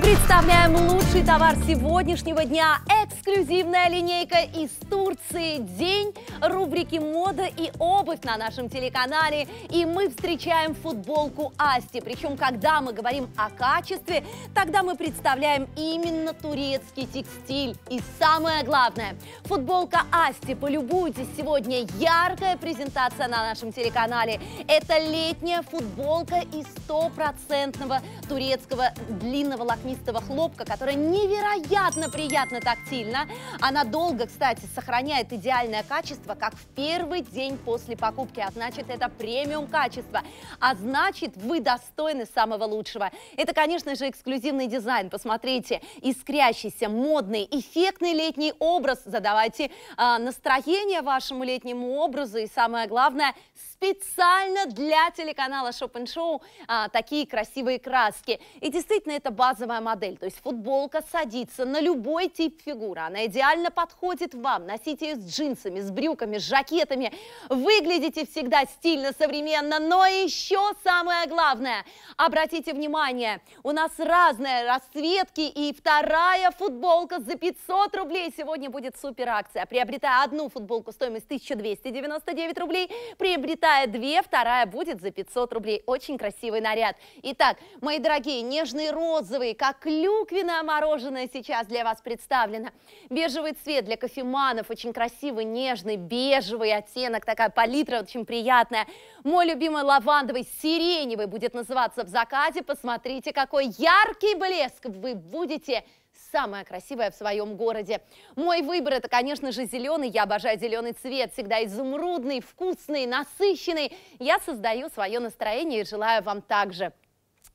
представляем лучший товар сегодняшнего дня. Эксклюзивная линейка из Турции. День рубрики «Мода и обувь» на нашем телеканале. И мы встречаем футболку Асти. Причем, когда мы говорим о качестве, тогда мы представляем именно турецкий текстиль. И самое главное, футболка Асти. Полюбуйтесь, сегодня яркая презентация на нашем телеканале. Это летняя футболка из стопроцентного турецкого длинного лакня маслянистого хлопка, которая невероятно приятно тактильно, Она долго, кстати, сохраняет идеальное качество, как в первый день после покупки, а значит, это премиум качество, а значит, вы достойны самого лучшего. Это, конечно же, эксклюзивный дизайн, посмотрите, искрящийся, модный, эффектный летний образ, задавайте э, настроение вашему летнему образу и, самое главное, специально для телеканала Шоп Шоу э, такие красивые краски. И действительно, это базовая фигурная модель, то есть футболка садится на любой тип фигуры. Она идеально подходит вам. Носите ее с джинсами, с брюками, с жакетами. Выглядите всегда стильно, современно. Но еще самое главное, обратите внимание, у нас разные расцветки и вторая футболка за 500 рублей. Сегодня будет супер акция. Приобретая одну футболку стоимость 1299 рублей, приобретая две, вторая будет за 500 рублей. Очень красивый наряд. Итак, мои дорогие, нежные розовые, клюквенное мороженое сейчас для вас представлено. Бежевый цвет для кофеманов, очень красивый, нежный, бежевый оттенок, такая палитра очень приятная. Мой любимый лавандовый, сиреневый будет называться в закате. Посмотрите, какой яркий блеск вы будете самая красивая в своем городе. Мой выбор это, конечно же, зеленый. Я обожаю зеленый цвет, всегда изумрудный, вкусный, насыщенный. Я создаю свое настроение и желаю вам также.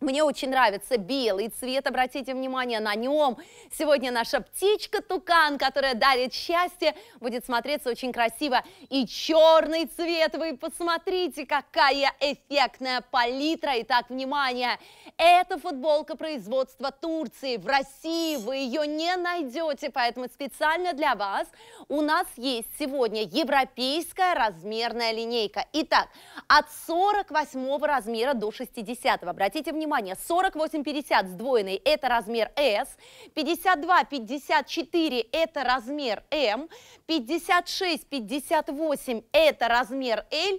Мне очень нравится белый цвет, обратите внимание на нем. Сегодня наша птичка-тукан, которая дарит счастье, будет смотреться очень красиво. И черный цвет, вы посмотрите, какая эффектная палитра. Итак, внимание, это футболка производства Турции. В России вы ее не найдете, поэтому специально для вас у нас есть сегодня европейская размерная линейка. Итак, от 48 размера до 60. Обратите внимание внимание, 4850 сдвоенный – это размер S, 5254 – это размер M, 5658 – это размер L,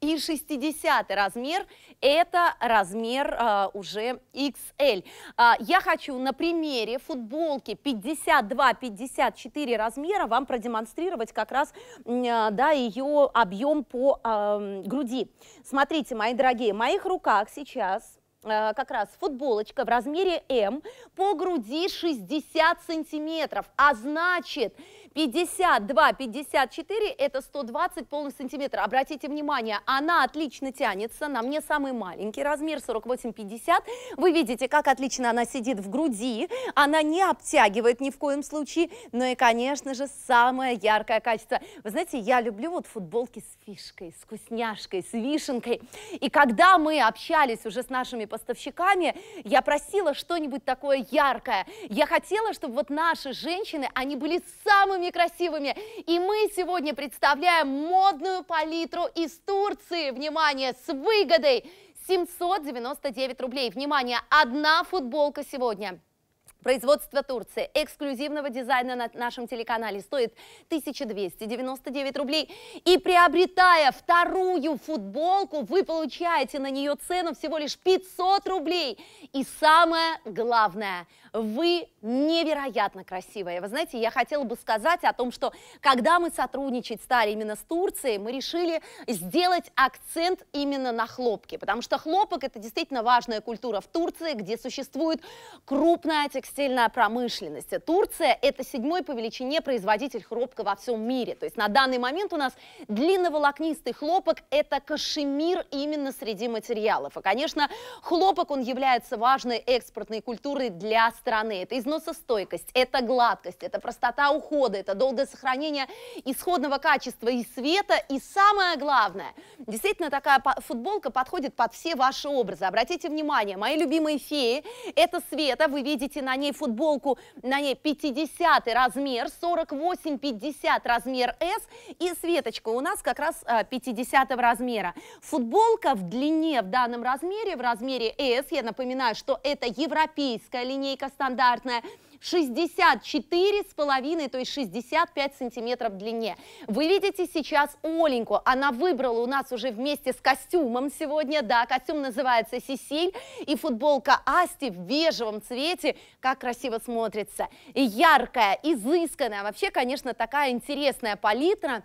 и 60 размер – это размер а, уже XL. А, я хочу на примере футболки 52-54 размера вам продемонстрировать как раз а, да, ее объем по а, груди. Смотрите, мои дорогие, в моих руках сейчас Э, как раз футболочка в размере М по груди 60 сантиметров, а значит 52-54 это 120 полных сантиметров. Обратите внимание, она отлично тянется. На мне самый маленький размер 48-50. Вы видите, как отлично она сидит в груди. Она не обтягивает ни в коем случае. Ну и, конечно же, самое яркое качество. Вы знаете, я люблю вот футболки с фишкой, с вкусняшкой, с вишенкой. И когда мы общались уже с нашими поставщиками, я просила что-нибудь такое яркое. Я хотела, чтобы вот наши женщины, они были самыми белыми красивыми. И мы сегодня представляем модную палитру из Турции. Внимание, с выгодой! 799 рублей. Внимание, одна футболка сегодня. Производство Турции эксклюзивного дизайна на нашем телеканале стоит 1299 рублей. И приобретая вторую футболку, вы получаете на нее цену всего лишь 500 рублей. И самое главное, вы невероятно красивая. Вы знаете, я хотела бы сказать о том, что когда мы сотрудничать стали именно с Турцией, мы решили сделать акцент именно на хлопке. Потому что хлопок это действительно важная культура в Турции, где существует крупная текстильная текстильная промышленность. Турция – это седьмой по величине производитель хлопка во всем мире. То есть на данный момент у нас длинноволокнистый хлопок – это кашемир именно среди материалов. И, конечно, хлопок, он является важной экспортной культурой для страны. Это износостойкость, это гладкость, это простота ухода, это долгое сохранение исходного качества и света. И самое главное, действительно такая футболка подходит под все ваши образы. Обратите внимание, мои любимые феи – это Света, вы видите на ней футболку, на ней 50 размер, 48-50 размер S. И Светочка у нас как раз 50 а, размера. Футболка в длине в данном размере, в размере S, я напоминаю, что это европейская линейка стандартная, с половиной, то есть 65 сантиметров в длине. Вы видите сейчас Оленьку, она выбрала у нас уже вместе с костюмом сегодня, да, костюм называется Сисиль, и футболка Асти в бежевом цвете, как красиво смотрится, яркая, изысканная, вообще, конечно, такая интересная палитра,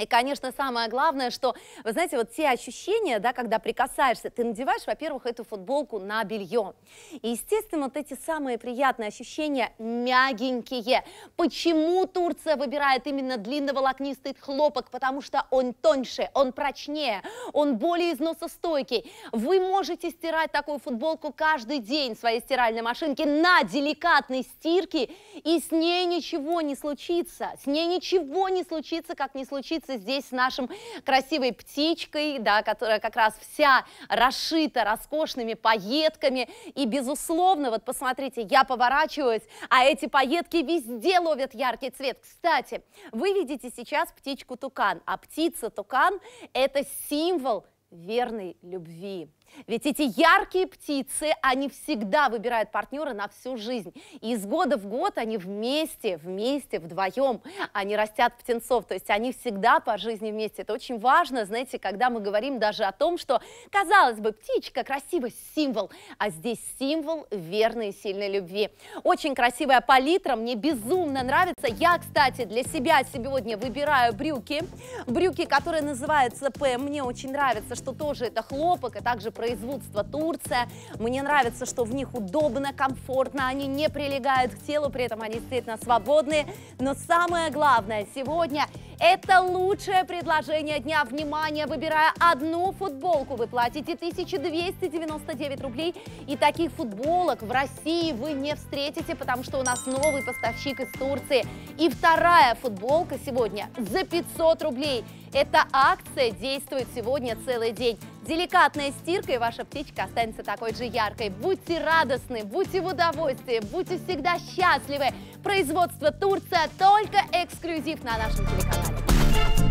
и, конечно, самое главное, что, вы знаете, вот те ощущения, да, когда прикасаешься, ты надеваешь, во-первых, эту футболку на белье. И, естественно, вот эти самые приятные ощущения мягенькие. Почему Турция выбирает именно длинноволокнистый хлопок? Потому что он тоньше, он прочнее, он более износостойкий. Вы можете стирать такую футболку каждый день в своей стиральной машинке на деликатной стирке, и с ней ничего не случится. С ней ничего не случится, как не случится пообщаться здесь с нашим красивой птичкой, да, которая как раз вся расшита роскошными пайетками. И, безусловно, вот посмотрите, я поворачиваюсь, а эти пайетки везде ловят яркий цвет. Кстати, вы видите сейчас птичку-тукан, а птица-тукан – это символ верной любви. Ведь эти яркие птицы, они всегда выбирают партнера на всю жизнь. И из года в год они вместе, вместе, вдвоем, они растят птенцов. То есть они всегда по жизни вместе. Это очень важно, знаете, когда мы говорим даже о том, что, казалось бы, птичка красивый символ, а здесь символ верной и сильной любви. Очень красивая палитра, мне безумно нравится. Я, кстати, для себя сегодня выбираю брюки. Брюки, которые называются П. Мне очень нравится, что тоже это хлопок, а также производства Турция. Мне нравится, что в них удобно, комфортно, они не прилегают к телу, при этом они действительно свободные. Но самое главное сегодня это лучшее предложение дня. Внимание, выбирая одну футболку, вы платите 1299 рублей. И таких футболок в России вы не встретите, потому что у нас новый поставщик из Турции. И вторая футболка сегодня за 500 рублей. Эта акция действует сегодня целый день. Деликатной стиркой ваша птичка останется такой же яркой. Будьте радостны, будьте в удовольствии, будьте всегда счастливы. Производство Турция только эксклюзив на нашем телеканале.